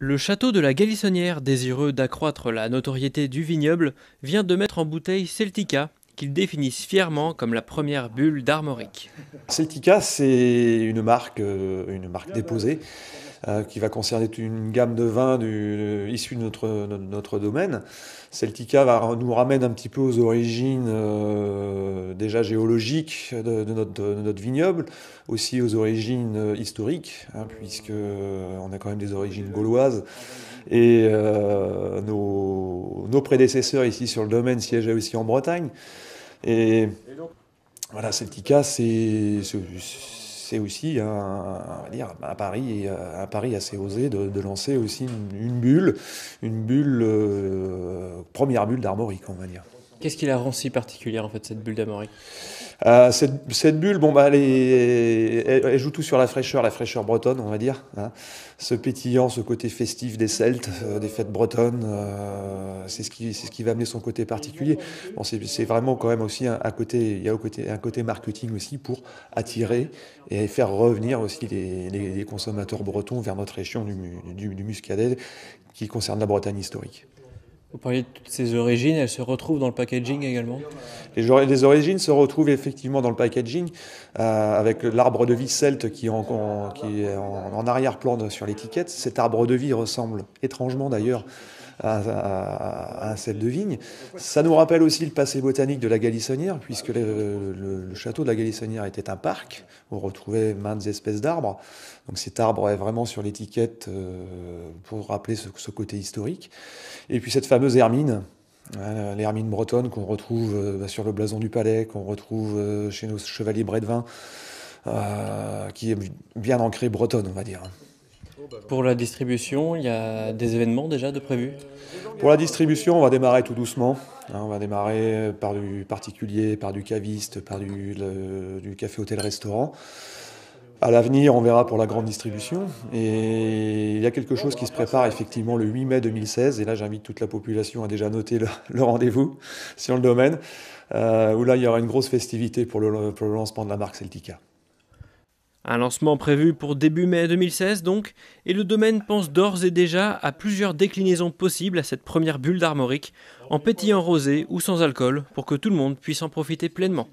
Le château de la Galissonnière, désireux d'accroître la notoriété du vignoble, vient de mettre en bouteille Celtica, qu'ils définissent fièrement comme la première bulle d'Armorique. Celtica, c'est une marque, euh, une marque déposée euh, qui va concerner une gamme de vins du, euh, issus de notre, domaine. Celtica va, nous ramène un petit peu aux origines euh, déjà géologiques de, notre, vignoble, aussi aux origines historiques, puisqu'on hein, puisque on a quand même des origines gauloises. Et nos, nos, prédécesseurs ici sur le domaine siégeaient aussi en Bretagne. Et, voilà, Celtica, c'est c'est aussi, hein, un, dire, euh, pari, assez osé de, lancer aussi une, bulle, une bulle, euh, première bulle d'Armorique, on va dire. Qu'est-ce qui la rend si particulière, en fait, cette bulle d'Amoric euh, cette, bulle, bon, bah, elle, joue tout sur la fraîcheur, la fraîcheur bretonne, on va dire. Hein. Ce pétillant, ce côté festif des Celtes, euh, des fêtes bretonnes, euh, c'est ce, qui, ce qui va amener son côté particulier. Bon, c'est vraiment quand même aussi un, côté, il y a un côté, marketing aussi pour attirer et faire revenir aussi les, consommateurs bretons vers notre région du, du, du Muscadet qui concerne la Bretagne historique. Vous parliez de toutes ces origines, elles se retrouvent dans le packaging également les, origines se retrouvent effectivement dans le packaging, euh, avec l'arbre de vie celte qui est en arrière-plan sur l'étiquette. Cet arbre de vie ressemble étrangement d'ailleurs à, un sel de Vigne. Ça nous rappelle aussi le passé botanique de la Galissonnière, puisque le, château de la Galissonnière était un parc. On retrouvait maintes espèces d'arbres. Donc cet arbre est vraiment sur l'étiquette euh, pour rappeler ce, côté historique. Et puis cette fameuse hermine, euh, l'hermine bretonne qu'on retrouve euh, bah, sur le blason du palais, qu'on retrouve chez nos chevaliers brédevins, qui est bien ancrée bretonne, on va dire. Pour la distribution, il y a des événements déjà de prévus Pour la distribution, on va démarrer tout doucement. Hein, on va démarrer euh, par du particulier, par du caviste, par du, café-hôtel-restaurant. À l'avenir, on verra pour la grande distribution. Et il y a quelque chose qui se prépare effectivement le 8 mai 2016. Et là, j'invite toute la population à déjà noter le, rendez-vous sur le domaine. Euh, où là, il y aura une grosse festivité pour le lancement de la marque Celtica. Un lancement prévu pour début mai 2016 donc, et le domaine pense d'ores et déjà à plusieurs déclinaisons possibles à cette première bulle d'armorique, en pétillant rosé ou sans alcool, pour que tout le monde puisse en profiter pleinement.